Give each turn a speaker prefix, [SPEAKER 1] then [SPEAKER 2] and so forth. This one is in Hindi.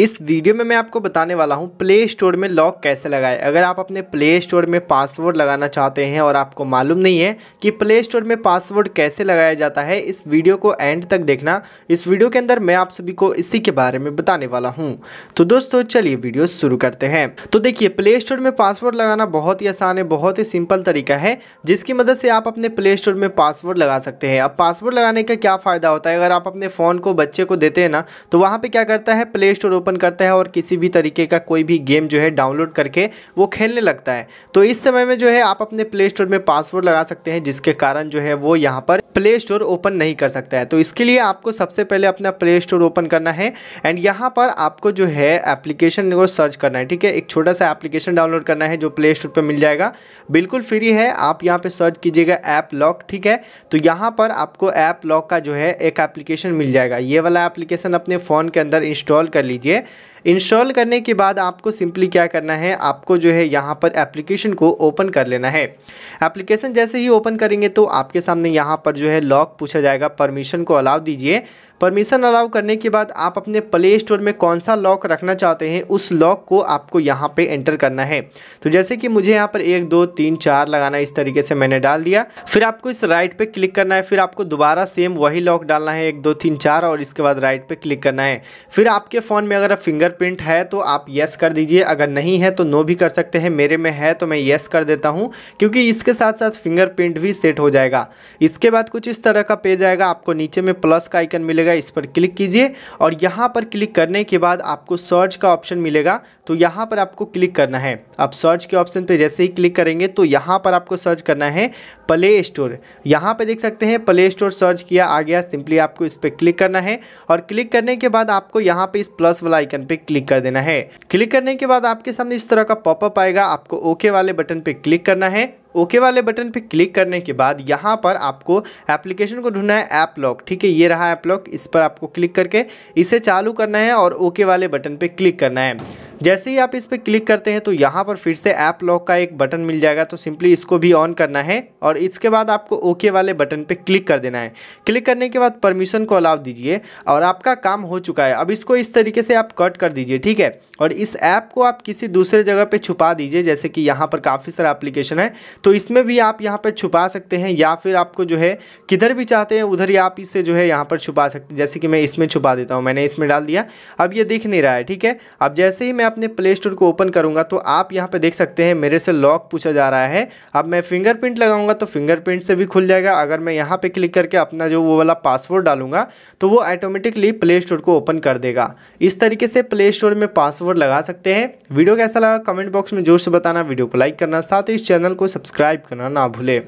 [SPEAKER 1] इस वीडियो में मैं आपको बताने वाला हूं प्ले स्टोर में लॉक कैसे लगाएं अगर आप अपने प्ले स्टोर में पासवर्ड लगाना चाहते हैं और आपको मालूम नहीं है कि प्ले स्टोर में पासवर्ड कैसे लगाया जाता है इस वीडियो को एंड तक देखना इस वीडियो के अंदर मैं आप सभी को इसी के बारे में बताने वाला हूँ तो दोस्तों चलिए वीडियो शुरू करते हैं तो देखिए प्ले स्टोर में पासवर्ड लगाना बहुत ही आसान है बहुत ही सिंपल तरीका है जिसकी मदद से आप अपने प्ले स्टोर में पासवर्ड लगा सकते हैं अब पासवर्ड लगाने का क्या फ़ायदा होता है अगर आप अपने फ़ोन को बच्चे को देते हैं ना तो वहाँ पर क्या करता है प्ले स्टोर ओपन करता है और किसी भी तरीके का कोई भी गेम जो है डाउनलोड करके वो खेलने लगता है तो इस समय में जो है आप अपने प्ले स्टोर में पासवर्ड लगा सकते हैं जिसके कारण जो है वो यहाँ पर प्ले स्टोर ओपन नहीं कर सकता है तो इसके लिए आपको सबसे पहले अपना प्ले स्टोर ओपन करना है एंड यहाँ पर आपको जो है एप्लीकेशन को सर्च करना है ठीक है एक छोटा सा एप्लीकेशन डाउनलोड करना है जो प्ले स्टोर पर मिल जाएगा बिल्कुल फ्री है आप यहाँ पर सर्च कीजिएगा ऐप लॉक ठीक है तो यहाँ पर आपको ऐप लॉक का जो है एक एप्लीकेशन मिल जाएगा ये वाला एप्लीकेशन अपने फ़ोन के अंदर इंस्टॉल कर लीजिए Okay. इंस्टॉल करने के बाद आपको सिंपली क्या करना है आपको जो है यहाँ पर एप्लीकेशन को ओपन कर लेना है एप्लीकेशन जैसे ही ओपन करेंगे तो आपके सामने यहाँ पर जो है लॉक पूछा जाएगा परमिशन को अलाउ दीजिए परमिशन अलाउ करने के बाद आप अपने प्ले स्टोर में कौन सा लॉक रखना चाहते हैं उस लॉक को आपको यहाँ पे एंटर करना है तो जैसे कि मुझे यहाँ पर एक दो तीन चार लगाना इस तरीके से मैंने डाल दिया फिर आपको इस राइट पे क्लिक करना है फिर आपको दोबारा सेम वही लॉक डालना है एक दो तीन चार और इसके बाद राइट पर क्लिक करना है फिर आपके फ़ोन में अगर फिंगर फिंगरप्रिंट है तो आप यस कर दीजिए अगर नहीं है तो नो भी कर सकते हैं मेरे में है तो मैं यस कर देता हूँ क्योंकि इसके साथ साथ फिंगरप्रिंट भी सेट हो जाएगा इसके बाद कुछ इस तरह का पेज आएगा आपको नीचे में प्लस का आइकन मिलेगा इस पर क्लिक कीजिए और यहाँ पर क्लिक करने के बाद आपको सर्च का ऑप्शन मिलेगा तो यहाँ पर आपको क्लिक करना है आप सर्च के ऑप्शन पर जैसे ही क्लिक करेंगे तो यहाँ पर आपको सर्च करना है प्ले स्टोर यहाँ पर देख सकते हैं प्ले स्टोर सर्च किया आ गया सिंपली आपको इस पर क्लिक करना है और क्लिक करने के बाद आपको यहाँ पे इस प्लस वाला आइकन पे क्लिक कर देना है क्लिक करने के बाद आपके सामने इस तरह का पॉपअप आएगा आपको ओके वाले बटन पे क्लिक करना है ओके वाले बटन पे क्लिक करने के बाद यहाँ पर आपको एप्लीकेशन को ढूंढना है ऐप लॉक ठीक है ये रहा ऐप लॉक इस पर आपको क्लिक करके इसे चालू करना है और ओके वाले बटन पे क्लिक करना है जैसे ही आप इस पर क्लिक करते हैं तो यहाँ पर फिर से ऐप लॉक का एक बटन मिल जाएगा तो सिंपली इसको भी ऑन करना है और इसके बाद आपको ओके वाले बटन पर क्लिक कर देना है क्लिक करने के बाद परमिशन को अलाव दीजिए और आपका काम हो चुका है अब इसको इस तरीके से आप कट कर दीजिए ठीक है और इस ऐप को आप किसी दूसरे जगह पर छुपा दीजिए जैसे कि यहाँ पर काफ़ी सारा एप्लीकेशन है तो इसमें भी आप यहाँ पर छुपा सकते हैं या फिर आपको जो है किधर भी चाहते हैं उधर ही आप इसे जो है यहाँ पर छुपा सकते हैं जैसे कि मैं इसमें छुपा देता हूँ मैंने इसमें डाल दिया अब ये दिख नहीं रहा है ठीक है अब जैसे ही मैं अपने प्ले स्टोर को ओपन करूंगा तो आप यहाँ पर देख सकते हैं मेरे से लॉक पूछा जा रहा है अब मैं फिंगरप्रिंट लगाऊंगा तो फिंगरप्रिंट से भी खुल जाएगा अगर मैं यहाँ पर क्लिक करके अपना जो वो वाला पासवर्ड डालूंगा तो वो ऑटोमेटिकली प्ले स्टोर को ओपन कर देगा इस तरीके से प्ले स्टोर में पासवर्ड लगा सकते हैं वीडियो कैसा लगा कमेंट बॉक्स में जोर से बताना वीडियो को लाइक करना साथ ही इस चैनल को सब्सक्राइब करना ना भूले